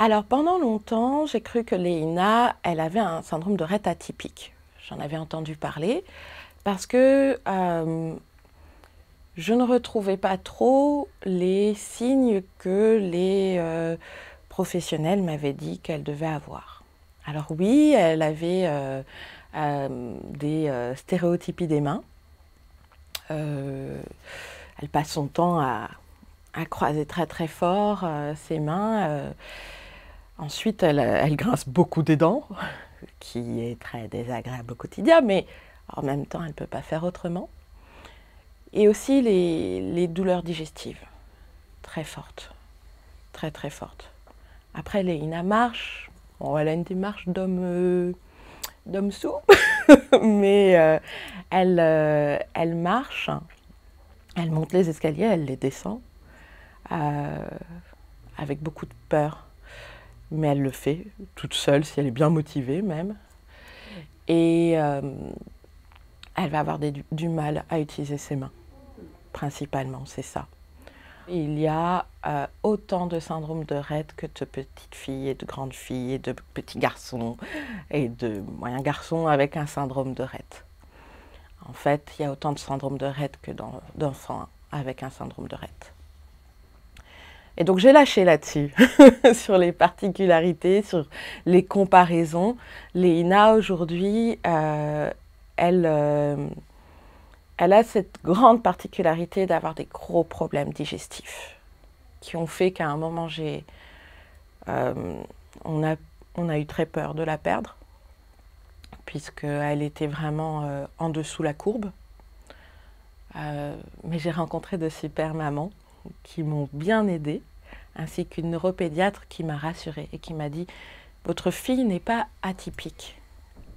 Alors pendant longtemps, j'ai cru que Léina, elle avait un syndrome de Rett atypique. J'en avais entendu parler parce que euh, je ne retrouvais pas trop les signes que les euh, professionnels m'avaient dit qu'elle devait avoir. Alors oui, elle avait euh, des stéréotypies des mains. elle passe son temps à croiser très très fort ses mains Ensuite, elle, grince beaucoup des dents, qui est très désagréable au quotidien, mais en même temps, elle ne peut pas faire autrement. Et aussi les, douleurs digestives, très fortes, très très fortes. Après, Léina marche, elle a une démarche d'homme euh, d'homme mais euh, euh, elle marche, elle monte les escaliers, elle les descend, avec beaucoup de peur mais elle le fait toute seule, si elle est bien motivée même. Et euh, elle va avoir du mal à utiliser ses mains, principalement, c'est ça. Il y a euh, autant de syndromes de Rett que de petites filles et de grandes filles et de petits garçons et de moyens garçons avec un syndrome de Rett. En fait, il y a autant de syndromes de Rett que d'enfants avec un syndrome de Rett. Et donc j'ai lâché là-dessus, sur les particularités, sur les comparaisons. Léina, aujourd'hui, euh, elle, euh, elle a cette grande particularité d'avoir des gros problèmes digestifs qui ont fait qu'à un moment, j'ai, euh, on, a, on a eu très peur de la perdre, puisqu'elle était vraiment en dessous la courbe. mais j'ai rencontré de super mamans qui m'ont bien aidée, ainsi qu'une neuropédiatre qui m'a rassurée et qui m'a dit Votre fille n'est pas atypique.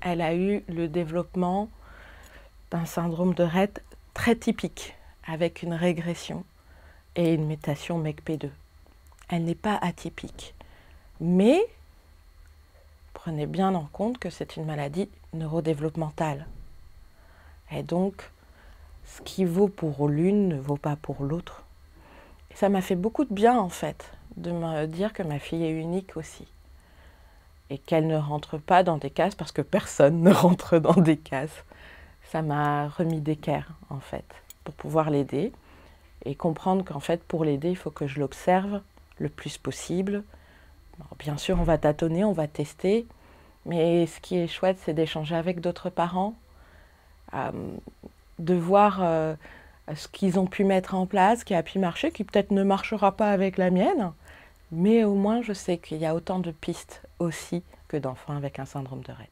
Elle a eu le développement d'un syndrome de Rett très typique, avec une régression et une mutation MECP2. Elle n'est pas atypique. Mais prenez bien en compte que c'est une maladie neurodéveloppementale. Et donc, ce qui vaut pour l'une ne vaut pas pour l'autre ça m'a fait beaucoup de bien en fait de me dire que ma fille est unique aussi et qu'elle ne rentre pas dans des cases parce que personne ne rentre dans des cases. Ça m'a remis d'équerre en fait pour pouvoir l'aider et comprendre qu'en fait pour l'aider il faut que je l'observe le plus possible. bien sûr on va tâtonner, on va tester, mais ce qui est chouette c'est d'échanger avec d'autres parents, euh, de voir... Euh, ce qu'ils ont pu mettre en place, qui a pu marcher, qui peut-être ne marchera pas avec la mienne, mais au moins je sais qu'il y a autant de pistes aussi que d'enfants avec un syndrome de Rett.